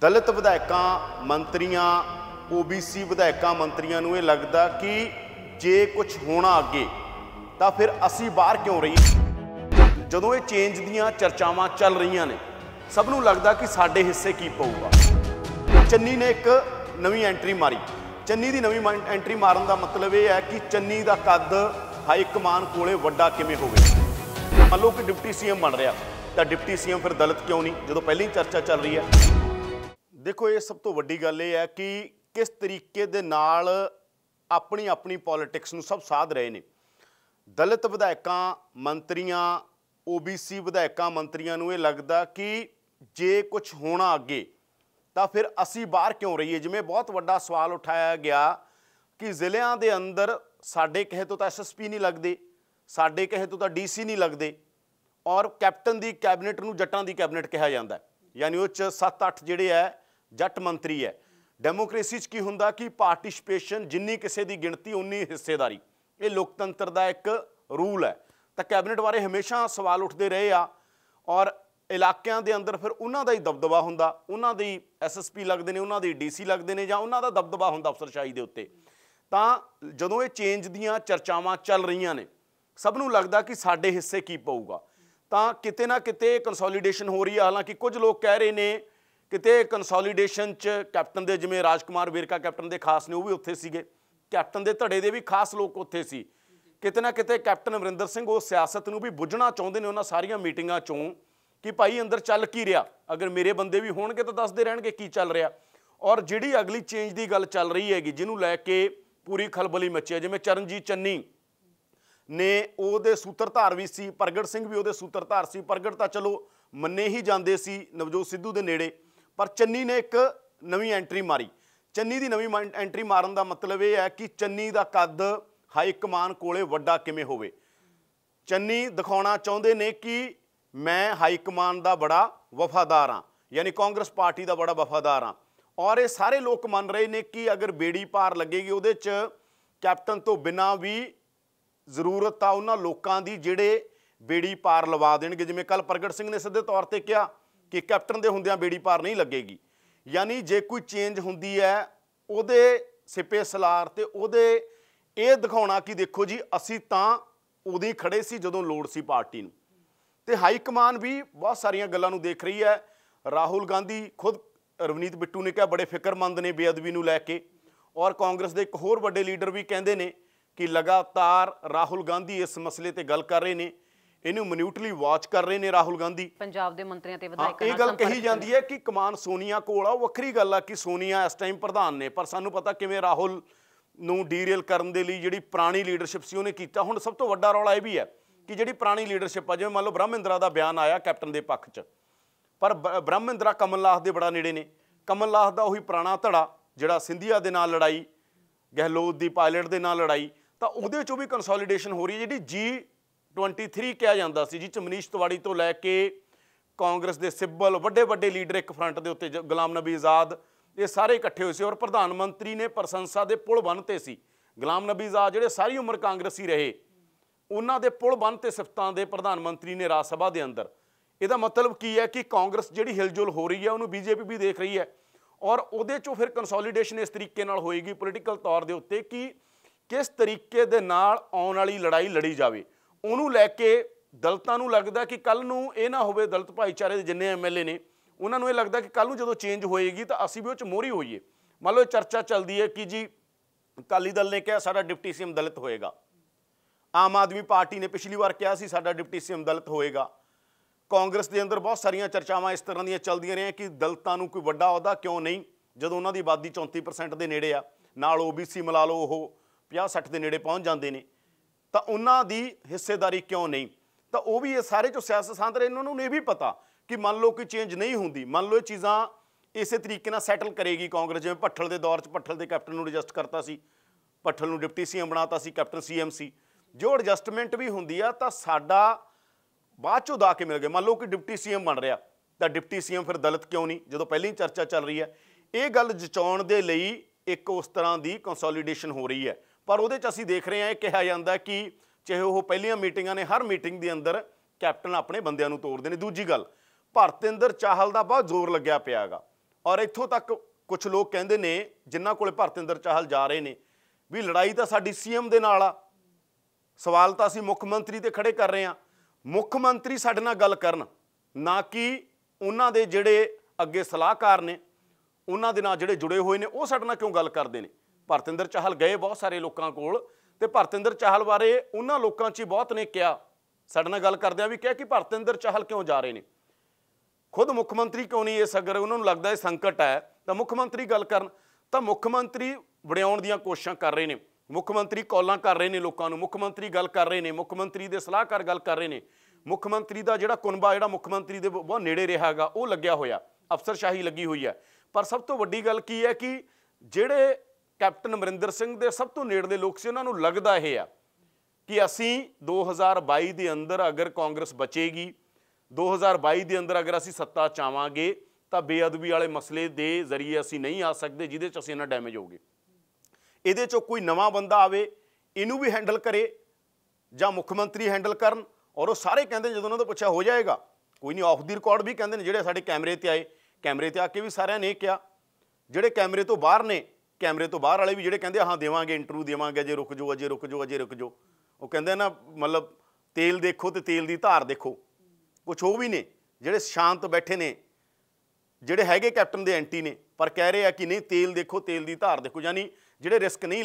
ਦਲਿਤ ਵਿਧਾਇਕਾਂ ਮੰਤਰੀਆਂ ਓਬੀਸੀ ਵਿਧਾਇਕਾਂ ਮੰਤਰੀਆਂ ਨੂੰ ਇਹ ਲੱਗਦਾ ਕਿ ਜੇ ਕੁਝ ਹੋਣਾ ਅੱਗੇ ਤਾਂ ਫਿਰ ਅਸੀਂ ਬਾਹਰ ਕਿਉਂ ਰਹੀਏ ਜਦੋਂ ਇਹ ਚੇਂਜ ਦੀਆਂ ਚਰਚਾਵਾਂ ਚੱਲ ਰਹੀਆਂ ਨੇ ਸਭ ਨੂੰ ਲੱਗਦਾ ਕਿ ਸਾਡੇ ਹਿੱਸੇ ਕੀ ਪਊਗਾ ਚੰਨੀ ਨੇ ਇੱਕ ਨਵੀਂ ਐਂਟਰੀ ਮਾਰੀ ਚੰਨੀ ਦੀ ਨਵੀਂ ਐਂਟਰੀ ਮਾਰਨ ਦਾ ਮਤਲਬ ਇਹ ਹੈ ਕਿ ਚੰਨੀ ਦਾ ਕੱਦ ਹਾਈ ਕਮਾਨ ਕੋਲੇ ਵੱਡਾ ਕਿਵੇਂ ਹੋਵੇ ਮੰਨ ਲਓ ਕਿ ਡਿਪਟੀ ਸੀਐਮ ਬਣ ਰਿਹਾ ਤਾਂ ਡਿਪਟੀ ਸੀਐਮ ਫਿਰ ਦਲਿਤ ਕਿਉਂ ਨਹੀਂ ਜਦੋਂ ਪਹਿਲੀ ਚਰਚਾ ਚੱਲ ਰਹੀ ਹੈ ਦੇਖੋ ਇਹ ਸਭ ਤੋਂ ਵੱਡੀ ਗੱਲ ਇਹ ਹੈ ਕਿ ਕਿਸ ਤਰੀਕੇ ਦੇ ਨਾਲ ਆਪਣੀ ਆਪਣੀ ਪੋਲਿਟਿਕਸ ਨੂੰ ਸਭ ਸਾਧ ਰਹੇ ਨੇ ਦਲਿਤ ਵਿਧਾਇਕਾਂ ਮੰਤਰੀਆਂ OBC ਵਿਧਾਇਕਾਂ ਮੰਤਰੀਆਂ ਨੂੰ ਇਹ ਲੱਗਦਾ ਕਿ ਜੇ ਕੁਝ ਹੋਣਾ ਅੱਗੇ ਤਾਂ ਫਿਰ ਅਸੀਂ ਬਾਹਰ ਕਿਉਂ ਰਹੀਏ ਜਿਵੇਂ ਬਹੁਤ ਵੱਡਾ ਸਵਾਲ ਉਠਾਇਆ ਗਿਆ ਕਿ ਜ਼ਿਲ੍ਹਿਆਂ ਦੇ ਅੰਦਰ ਸਾਡੇ ਕਹੇ ਤੋਂ ਤਾਂ ਐਸਐਸਪੀ ਨਹੀਂ ਲੱਗਦੇ ਸਾਡੇ ਕਹੇ ਤੋਂ ਤਾਂ ਡੀਸੀ ਨਹੀਂ ਲੱਗਦੇ ਔਰ ਕੈਪਟਨ ਦੀ ਕੈਬਨਿਟ ਨੂੰ ਜੱਟਾਂ ਦੀ ਕੈਬਨਿਟ ਕਿਹਾ ਜਾਂਦਾ ਯਾਨੀ ਉਹ ਚ 7-8 ਜਿਹੜੇ ਐ ਜੱਟ ਮੰਤਰੀ ਹੈ ਡੈਮੋਕ੍ਰੇਸੀ 'ਚ ਕੀ ਹੁੰਦਾ ਕਿ ਪਾਰਟਿਸਪੇਸ਼ਨ ਜਿੰਨੀ ਕਿਸੇ ਦੀ ਗਿਣਤੀ ਉਨੀ ਹਿੱਸੇਦਾਰੀ ਇਹ ਲੋਕਤੰਤਰ ਦਾ ਇੱਕ ਰੂਲ ਹੈ ਤਾਂ ਕੈਬਨਿਟ ਬਾਰੇ ਹਮੇਸ਼ਾ ਸਵਾਲ ਉੱਠਦੇ ਰਹੇ ਆ ਔਰ ਇਲਾਕਿਆਂ ਦੇ ਅੰਦਰ ਫਿਰ ਉਹਨਾਂ ਦਾ ਹੀ ਦਬਦਬਾ ਹੁੰਦਾ ਉਹਨਾਂ ਦੀ ਐਸਐਸਪੀ ਲੱਗਦੇ ਨੇ ਉਹਨਾਂ ਦੀ ਡੀਸੀ ਲੱਗਦੇ ਨੇ ਜਾਂ ਉਹਨਾਂ ਦਾ ਦਬਦਬਾ ਹੁੰਦਾ ਅਫਸਰਸ਼ਾਹੀ ਦੇ ਉੱਤੇ ਤਾਂ ਜਦੋਂ ਇਹ ਚੇਂਜ ਦੀਆਂ ਚਰਚਾਵਾਂ ਚੱਲ ਰਹੀਆਂ ਨੇ ਸਭ ਨੂੰ ਲੱਗਦਾ ਕਿ ਸਾਡੇ ਹਿੱਸੇ ਕੀ ਪਊਗਾ ਤਾਂ ਕਿਤੇ ਨਾ ਕਿਤੇ ਕੰਸੋਲੀਡੇਸ਼ਨ ਹੋ ਰਹੀ ਹੈ ਹਾਲਾਂਕਿ ਕੁਝ ਲੋਕ ਕਹਿ ਰਹੇ ਨੇ ਕਿਤੇ ਕਨਸੋਲੀਡੇਸ਼ਨ 'ਚ ਕੈਪਟਨ ਦੇ ਜਿਵੇਂ ਰਾਜਕੁਮਾਰ ਵੇਰਕਾ ਕੈਪਟਨ ਦੇ ਖਾਸ ਨੇ ਉਹ ਵੀ ਉੱਥੇ ਸੀਗੇ ਕੈਪਟਨ ਦੇ ਧੜੇ ਦੇ ਵੀ ਖਾਸ ਲੋਕ ਉੱਥੇ ਸੀ ਕਿਤੇ ਨਾ ਕਿਤੇ ਕੈਪਟਨ ਅਮਰਿੰਦਰ ਸਿੰਘ ਉਹ ਸਿਆਸਤ ਨੂੰ ਵੀ ਬੁੱਝਣਾ ਚਾਹੁੰਦੇ ਨੇ ਉਹਨਾਂ ਸਾਰੀਆਂ ਮੀਟਿੰਗਾਂ 'ਚੋਂ ਕਿ ਭਾਈ ਅੰਦਰ ਚੱਲ ਕੀ ਰਿਹਾ ਅਗਰ ਮੇਰੇ ਬੰਦੇ ਵੀ ਹੋਣਗੇ ਤਾਂ ਦੱਸਦੇ ਰਹਿਣਗੇ ਕੀ ਚੱਲ ਰਿਹਾ ਔਰ ਜਿਹੜੀ ਅਗਲੀ ਚੇਂਜ ਦੀ ਗੱਲ ਚੱਲ ਰਹੀ ਹੈਗੀ ਜਿਹਨੂੰ ਲੈ ਕੇ ਪੂਰੀ ਖਲਬਲੀ ਮੱਚੀ ਹੈ ਜਿਵੇਂ ਚਰਨਜੀਤ ਚੰਨੀ ਨੇ ਉਹਦੇ ਸੂਤਰਧਾਰ ਵੀ ਸੀ ਪ੍ਰਗਟ ਸਿੰਘ ਵੀ ਉਹਦੇ ਸੂਤਰਧਾਰ ਸੀ ਪ੍ਰਗਟ ਤਾਂ ਚਲੋ ਮੰਨੇ ਹੀ ਜਾਂਦੇ ਸੀ ਨਵਜੋਤ ਸਿੱਧੂ ਦੇ ਨੇੜੇ ਪਰ ਚੰਨੀ ਨੇ ਇੱਕ ਨਵੀਂ ਐਂਟਰੀ ਮਾਰੀ ਚੰਨੀ ਦੀ ਨਵੀਂ ਐਂਟਰੀ ਮਾਰਨ ਦਾ ਮਤਲਬ ਇਹ ਹੈ ਕਿ ਚੰਨੀ ਦਾ ਕੱਦ ਹਾਈ ਕਮਾਨ ਕੋਲੇ ਵੱਡਾ ਕਿਵੇਂ ਹੋਵੇ ਚੰਨੀ ਦਿਖਾਉਣਾ ਚਾਹੁੰਦੇ ਨੇ ਕਿ ਮੈਂ ਹਾਈ ਕਮਾਨ ਦਾ ਬੜਾ ਵਫਾਦਾਰ ਹਾਂ ਯਾਨੀ ਕਾਂਗਰਸ ਪਾਰਟੀ ਦਾ ਬੜਾ ਵਫਾਦਾਰ ਹਾਂ ਔਰ ਇਹ ਸਾਰੇ ਲੋਕ ਮੰਨ ਰਹੇ ਨੇ ਕਿ ਅਗਰ ਬੇੜੀ ਪਾਰ ਲੱਗੇਗੀ ਉਹਦੇ 'ਚ ਕੈਪਟਨ ਤੋਂ ਬਿਨਾ ਵੀ ਜ਼ਰੂਰਤ ਆ ਉਹਨਾਂ ਲੋਕਾਂ ਦੀ ਜਿਹੜੇ ਬੇੜੀ ਪਾਰ ਲਵਾ ਦੇਣਗੇ ਜਿਵੇਂ ਕੱਲ ਪ੍ਰਗਟ ਸਿੰਘ ਨੇ ਸਿੱਧੇ ਤੌਰ ਤੇ ਕਿਹਾ ਕਿ ਕੈਪਟਨ ਦੇ ਹੁੰਦਿਆਂ ਬੇੜੀ ਪਾਰ ਨਹੀਂ ਲੱਗੇਗੀ ਯਾਨੀ ਜੇ ਕੋਈ ਚੇਂਜ ਹੁੰਦੀ ਹੈ ਉਹਦੇ ਸਿਪੇ ਸਲਾਰ ਤੇ ਉਹਦੇ ਇਹ ਦਿਖਾਉਣਾ ਕਿ ਦੇਖੋ ਜੀ ਅਸੀਂ ਤਾਂ ਉਦੋਂ ਖੜੇ ਸੀ ਜਦੋਂ ਲੋੜ ਸੀ ਪਾਰਟੀ ਨੂੰ ਤੇ ਹਾਈ ਕਮਾਨ ਵੀ ਬਹੁਤ ਸਾਰੀਆਂ ਗੱਲਾਂ ਨੂੰ ਦੇਖ ਰਹੀ ਹੈ ਰਾਹੁਲ ਗਾਂਧੀ ਖੁਦ ਰਵਨੀਤ ਬਿੱਟੂ ਨੇ ਕਿਹਾ ਬੜੇ ਫਿਕਰਮੰਦ ਨੇ ਬੇਅਦਬੀ ਨੂੰ ਲੈ ਕੇ ਔਰ ਕਾਂਗਰਸ ਦੇ ਇੱਕ ਹੋਰ ਵੱਡੇ ਲੀਡਰ ਵੀ ਕਹਿੰਦੇ ਨੇ ਕਿ ਲਗਾਤਾਰ ਰਾਹੁਲ ਗਾਂਧੀ ਇਸ ਮਸਲੇ ਤੇ ਗੱਲ ਕਰ ਰਹੇ ਨੇ ਇਹਨੂੰ ਮਿਨਿਊਟਲੀ ਵਾਚ ਕਰ ਰਹੇ ਨੇ ਰਾਹੁਲ ਗਾਂਧੀ ਪੰਜਾਬ ਦੇ ਮੰਤਰੀਆਂ ਤੇ ਵਿਧਾਇਕਾਂ ਨਾਲ ਇਹ ਗੱਲ ਕਹੀ ਜਾਂਦੀ ਹੈ ਕਿ ਕਮਾਨ ਸੋਨੀਆ ਕੋਲ ਆ ਉਹ ਵੱਖਰੀ ਗੱਲ ਆ ਕਿ ਸੋਨੀਆ ਇਸ ਟਾਈਮ ਪ੍ਰਧਾਨ ਨੇ ਪਰ ਸਾਨੂੰ ਪਤਾ ਕਿਵੇਂ ਰਾਹੁਲ ਨੂੰ ਡੀਰੇਲ ਕਰਨ ਦੇ ਲਈ ਜਿਹੜੀ ਪੁਰਾਣੀ ਲੀਡਰਸ਼ਿਪ ਸੀ ਉਹਨੇ ਕੀਤਾ ਹੁਣ ਸਭ ਤੋਂ ਵੱਡਾ ਰੌਲਾ ਇਹ ਵੀ ਹੈ ਕਿ ਜਿਹੜੀ ਪੁਰਾਣੀ ਲੀਡਰਸ਼ਿਪ ਆ ਜਿਵੇਂ ਮੰਨ ਲਓ ਬ੍ਰਹਮਿੰਦਰਾ ਦਾ ਬਿਆਨ ਆਇਆ ਕੈਪਟਨ ਦੇ ਪੱਖ 'ਚ ਪਰ ਬ੍ਰਹਮਿੰਦਰਾ ਕਮਲਨਾਥ ਦੇ ਬੜਾ ਨੇੜੇ ਨੇ ਕਮਲਨਾਥ ਦਾ ਉਹੀ ਪੁਰਾਣਾ ਧੜਾ ਜਿਹੜਾ ਸਿੰਧੀਆ ਦੇ ਨਾਲ ਲੜਾਈ ਗਹਿਲੋਤ ਦੀ ਪਾਇਲਟ ਦੇ ਨਾਲ ਲੜਾਈ ਤਾਂ ਉਹਦੇ ਚੋਂ ਵੀ ਕੰਸੋਲੀਡੇਸ਼ਨ ਹੋ ਰਹੀ ਹੈ ਜਿਹੜੀ ਜੀ 23 ਕਿਹਾ ਜਾਂਦਾ ਸੀ ਜੀ ਚਮਨੀਸ਼ ਤਿਵਾੜੀ ਤੋਂ ਲੈ ਕੇ ਕਾਂਗਰਸ ਦੇ ਸਿੱਬਲ ਵੱਡੇ ਵੱਡੇ ਲੀਡਰ ਇੱਕ ਫਰੰਟ ਦੇ ਉੱਤੇ ਗੁਲਾਮ ਨਬੀ ਆਜ਼ਾਦ ਇਹ ਸਾਰੇ ਇਕੱਠੇ ਹੋਏ ਸੀ ਔਰ ਪ੍ਰਧਾਨ ਮੰਤਰੀ ਨੇ ਪ੍ਰਸ਼ੰਸਾ ਦੇ ਪੁਲ ਬੰਨਤੇ ਸੀ ਗੁਲਾਮ ਨਬੀ ਆਜ਼ਾਦ ਜਿਹੜੇ ਸਾਰੀ ਉਮਰ ਕਾਂਗਰਸੀ ਰਹੇ ਉਹਨਾਂ ਦੇ ਪੁਲ ਬੰਨਤੇ ਸਿਫਤਾਂ ਦੇ ਪ੍ਰਧਾਨ ਮੰਤਰੀ ਨੇ ਰਾਜ ਸਭਾ ਦੇ ਅੰਦਰ ਇਹਦਾ ਮਤਲਬ ਕੀ ਹੈ ਕਿ ਕਾਂਗਰਸ ਜਿਹੜੀ ਹਿਲਜੁਲ ਹੋ ਰਹੀ ਹੈ ਉਹਨੂੰ ਬੀਜੇਪੀ ਵੀ ਦੇਖ ਰਹੀ ਹੈ ਔਰ ਉਹਦੇ ਚੋਂ ਫਿਰ ਕੰਸੋਲੀਡੇਸ਼ਨ ਇਸ ਤਰੀਕੇ ਨਾਲ ਹੋਏਗੀ ਪੋਲੀਟੀਕਲ ਤੌਰ ਦੇ ਉੱਤੇ ਕਿ ਕਿਸ ਤਰੀਕੇ ਦੇ ਨਾਲ ਆਉਣ ਵਾਲੀ ਲੜਾਈ ਲੜੀ ਜਾਵੇ ਉਹਨੂੰ ਲੈ ਕੇ ਦਲਤਾਂ ਨੂੰ ਲੱਗਦਾ ਕਿ ਕੱਲ ਨੂੰ ਇਹ ਨਾ ਹੋਵੇ ਦਲਤ ਭਾਈਚਾਰੇ ਦੇ ਜਿੰਨੇ ਐਮਐਲਏ ਨੇ ਉਹਨਾਂ ਨੂੰ ਇਹ ਲੱਗਦਾ ਕਿ ਕੱਲ ਨੂੰ ਜਦੋਂ ਚੇਂਜ ਹੋਏਗੀ ਤਾਂ ਅਸੀਂ ਵੀ ਉਹ ਚ ਮੋਰੀ ਹੋਈਏ ਮੰਨ ਲਓ ਚਰਚਾ ਚੱਲਦੀ ਹੈ ਕਿ ਜੀ ਅਕਾਲੀ ਦਲ ਨੇ ਕਿਹਾ ਸਾਡਾ ਡਿਪਟੀ ਸੀਐਮ ਦਲਿਤ ਹੋਏਗਾ ਆਮ ਆਦਮੀ ਪਾਰਟੀ ਨੇ ਪਿਛਲੀ ਵਾਰ ਕਿਹਾ ਸੀ ਸਾਡਾ ਡਿਪਟੀ ਸੀਐਮ ਦਲਿਤ ਹੋਏਗਾ ਕਾਂਗਰਸ ਦੇ ਅੰਦਰ ਬਹੁਤ ਸਾਰੀਆਂ ਚਰਚਾਵਾਂ ਇਸ ਤਰ੍ਹਾਂ ਦੀਆਂ ਚੱਲਦੀਆਂ ਰਹੀਆਂ ਕਿ ਦਲਤਾਂ ਨੂੰ ਕੋਈ ਵੱਡਾ ਅਹੁਦਾ ਕਿਉਂ ਨਹੀਂ ਜਦੋਂ ਉਹਨਾਂ ਦੀ ਆਬਾਦੀ 34% ਦੇ ਨੇੜੇ ਆ ਨਾਲ ਓਬੀਸੀ ਮਿਲਾ ਲਓ ਉਹ 50 60 ਦੇ ਨੇੜੇ ਪਹੁੰਚ ਜਾਂਦੇ ਨੇ ਤਾਂ ਉਹਨਾਂ ਦੀ ਹਿੱਸੇਦਾਰੀ ਕਿਉਂ ਨਹੀਂ ਤਾਂ ਉਹ ਵੀ ਇਹ ਸਾਰੇ ਜੋ ਸਿਆਸਤਸਾਂਦਰ ਇਹਨਾਂ ਨੂੰ ਇਹ ਵੀ ਪਤਾ ਕਿ ਮੰਨ ਲਓ ਕਿ ਚੇਂਜ ਨਹੀਂ ਹੁੰਦੀ ਮੰਨ ਲਓ ਇਹ ਚੀਜ਼ਾਂ ਇਸੇ ਤਰੀਕੇ ਨਾਲ ਸੈਟਲ ਕਰੇਗੀ ਕਾਂਗਰਸ ਜਿਵੇਂ ਪੱਠਲ ਦੇ ਦੌਰ 'ਚ ਪੱਠਲ ਦੇ ਕੈਪਟਨ ਨੂੰ ਐਡਜਸਟ ਕਰਤਾ ਸੀ ਪੱਠਲ ਨੂੰ ਡਿਪਟੀ ਸੀਐਮ ਬਣਾਤਾ ਸੀ ਕੈਪਟਨ ਸੀਐਮ ਸੀ ਜੋ ਐਡਜਸਟਮੈਂਟ ਵੀ ਹੁੰਦੀ ਆ ਤਾਂ ਸਾਡਾ ਬਾਅਦ ਚੋਂ ਦਾ ਕੇ ਮਿਲ ਗਿਆ ਮੰਨ ਲਓ ਕਿ ਡਿਪਟੀ ਸੀਐਮ ਬਣ ਰਿਹਾ ਤਾਂ ਡਿਪਟੀ ਸੀਐਮ ਫਿਰ ਦਲਿਤ ਕਿਉਂ ਨਹੀਂ ਜਦੋਂ ਪਹਿਲੀ ਚਰਚਾ ਚੱਲ ਰਹੀ ਹੈ ਇਹ ਗੱਲ ਜਚਾਉਣ ਦੇ ਲਈ ਇੱਕ ਉਸ ਤਰ੍ਹਾਂ ਦੀ ਕੰਸੋਲੀਡੇਸ਼ਨ ਹੋ ਰਹੀ ਹੈ ਪਰ ਉਹਦੇ 'ਚ ਅਸੀਂ ਦੇਖ ਰਹੇ ਹਾਂ ਇਹ ਕਿਹਾ ਜਾਂਦਾ ਕਿ ਚਾਹੇ ਉਹ ਪਹਿਲੀਆਂ ਮੀਟਿੰਗਾਂ ਨੇ ਹਰ ਮੀਟਿੰਗ ਦੇ ਅੰਦਰ ਕੈਪਟਨ ਆਪਣੇ ਬੰਦਿਆਂ ਨੂੰ ਤੋੜਦੇ ਨੇ ਦੂਜੀ ਗੱਲ ਭਰਤਿੰਦਰ ਚਾਹਲ ਦਾ ਬਹੁਤ ਜ਼ੋਰ ਲੱਗਿਆ ਪਿਆਗਾ ਔਰ ਇੱਥੋਂ ਤੱਕ ਕੁਝ ਲੋਕ ਕਹਿੰਦੇ ਨੇ ਜਿਨ੍ਹਾਂ ਕੋਲੇ ਭਰਤਿੰਦਰ ਚਾਹਲ ਜਾ ਰਹੇ ਨੇ ਵੀ ਲੜਾਈ ਤਾਂ ਸਾਡੀ ਸੀਐਮ ਦੇ ਨਾਲ ਆ ਸਵਾਲ ਤਾਂ ਅਸੀਂ ਮੁੱਖ ਮੰਤਰੀ ਤੇ ਖੜੇ ਕਰ ਰਹੇ ਹਾਂ ਮੁੱਖ ਮੰਤਰੀ ਸਾਡੇ ਨਾਲ ਗੱਲ ਕਰਨ ਨਾ ਕਿ ਉਹਨਾਂ ਦੇ ਜਿਹੜੇ ਅੱਗੇ ਸਲਾਹਕਾਰ ਨੇ ਉਹਨਾਂ ਦੇ ਨਾਲ ਜਿਹੜੇ ਜੁੜੇ ਹੋਏ ਨੇ ਉਹ ਸਾਡੇ ਨਾਲ ਕਿਉਂ ਗੱਲ ਕਰਦੇ ਨੇ ਭਰਤਿੰਦਰ ਚਾਹਲ ਗਏ ਬਹੁਤ ਸਾਰੇ ਲੋਕਾਂ ਕੋਲ ਤੇ ਭਰਤਿੰਦਰ ਚਾਹਲ ਬਾਰੇ ਉਹਨਾਂ ਲੋਕਾਂ 'ਚ ਬਹੁਤ ਨੇ ਕਿਹਾ ਸਾਡੇ ਨਾਲ ਗੱਲ ਕਰਦਿਆਂ ਵੀ ਕਿਹਾ ਕਿ ਭਰਤਿੰਦਰ ਚਾਹਲ ਕਿਉਂ ਜਾ ਰਹੇ ਨੇ ਖੁਦ ਮੁੱਖ ਮੰਤਰੀ ਕਿਉਂ ਨਹੀਂ ਇਸ ਅਗਰ ਉਹਨਾਂ ਨੂੰ ਲੱਗਦਾ ਇਹ ਸੰਕਟ ਹੈ ਤਾਂ ਮੁੱਖ ਮੰਤਰੀ ਗੱਲ ਕਰਨ ਤਾਂ ਮੁੱਖ ਮੰਤਰੀ ਵੜਿਆਉਣ ਦੀਆਂ ਕੋਸ਼ਿਸ਼ਾਂ ਕਰ ਰਹੇ ਨੇ ਮੁੱਖ ਮੰਤਰੀ ਕਾਲਾਂ ਕਰ ਰਹੇ ਨੇ ਲੋਕਾਂ ਨੂੰ ਮੁੱਖ ਮੰਤਰੀ ਗੱਲ ਕਰ ਰਹੇ ਨੇ ਮੁੱਖ ਮੰਤਰੀ ਦੇ ਸਲਾਹਕਾਰ ਗੱਲ ਕਰ ਰਹੇ ਨੇ ਮੁੱਖ ਮੰਤਰੀ ਦਾ ਜਿਹੜਾ ਕੁਨਬਾ ਜਿਹੜਾ ਮੁੱਖ ਮੰਤਰੀ ਦੇ ਬਹੁਤ ਨੇੜੇ ਰਿਹਾ ਹੈਗਾ ਉਹ ਲੱਗਿਆ ਹੋਇਆ ਅਫਸਰਸ਼ਾਹੀ ਲੱਗੀ ਹੋਈ ਹੈ ਪਰ ਸਭ ਤੋਂ ਵੱਡੀ ਗੱਲ ਕੀ ਹੈ ਕਿ ਜਿਹੜੇ ਕੈਪਟਨ ਅਮਰਿੰਦਰ ਸਿੰਘ ਦੇ ਸਭ ਤੋਂ ਨੇੜਲੇ ਲੋਕ ਸੀ ਉਹਨਾਂ ਨੂੰ ਲੱਗਦਾ ਇਹ ਆ ਕਿ ਅਸੀਂ 2022 ਦੇ ਅੰਦਰ ਅਗਰ ਕਾਂਗਰਸ ਬਚੇਗੀ 2022 ਦੇ ਅੰਦਰ ਅਗਰ ਅਸੀਂ ਸੱਤਾ ਚਾਵਾਂਗੇ ਤਾਂ ਬੇਅਦਬੀ ਵਾਲੇ ਮਸਲੇ ਦੇ ਜ਼ਰੀਏ ਅਸੀਂ ਨਹੀਂ ਆ ਸਕਦੇ ਜਿਹਦੇ 'ਚ ਅਸੀਂ ਇਹਨਾਂ ਡੈਮੇਜ ਹੋਗੇ ਇਹਦੇ 'ਚੋਂ ਕੋਈ ਨਵਾਂ ਬੰਦਾ ਆਵੇ ਇਹਨੂੰ ਵੀ ਹੈਂਡਲ ਕਰੇ ਜਾਂ ਮੁੱਖ ਮੰਤਰੀ ਹੈਂਡਲ ਕਰਨ ਔਰ ਉਹ ਸਾਰੇ ਕਹਿੰਦੇ ਜਦੋਂ ਉਹਨਾਂ ਤੋਂ ਪੁੱਛਿਆ ਹੋ ਜਾਏਗਾ ਕੋਈ ਨਹੀਂ ਆਫ ਦੀ ਰਿਕਾਰਡ ਵੀ ਕਹਿੰਦੇ ਨੇ ਜਿਹੜੇ ਸਾਡੇ ਕੈਮਰੇ ਤੇ ਆਏ ਕੈਮਰੇ ਤੇ ਆ ਕੇ ਵੀ ਸਾਰਿਆਂ ਨੇ ਕਿਹਾ ਜਿਹੜੇ ਕੈਮਰੇ ਤੋਂ ਬਾਹਰ ਨੇ ਕੈਮਰੇ ਤੋਂ ਬਾਹਰ ਵਾਲੇ ਵੀ ਜਿਹੜੇ ਕਹਿੰਦੇ ਹਾਂ ਦੇਵਾਂਗੇ ਇੰਟਰਵਿਊ ਦੇਵਾਂਗੇ ਜੇ ਰੁਕ ਜਾਓ ਅਜੇ ਰੁਕ ਜਾਓ ਅਜੇ ਰੁਕ ਜਾਓ ਉਹ ਕਹਿੰਦੇ ਨਾ ਮਤਲਬ ਤੇਲ ਦੇਖੋ ਤੇ ਤੇਲ ਦੀ ਧਾਰ ਦੇਖੋ ਕੁਝ ਉਹ ਵੀ ਨੇ ਜਿਹੜੇ ਸ਼ਾਂਤ ਬੈਠੇ ਨੇ ਜਿਹੜੇ ਹੈਗੇ ਕੈਪਟਨ ਦੇ ਐਂਟੀ ਨੇ ਪਰ ਕਹਿ ਰਹੇ ਆ ਕਿ ਨਹੀਂ ਤੇਲ ਦੇਖੋ ਤੇਲ ਦੀ ਧਾਰ ਦੇਖੋ ਯਾਨੀ ਜਿਹੜੇ ਰਿਸਕ ਨਹੀਂ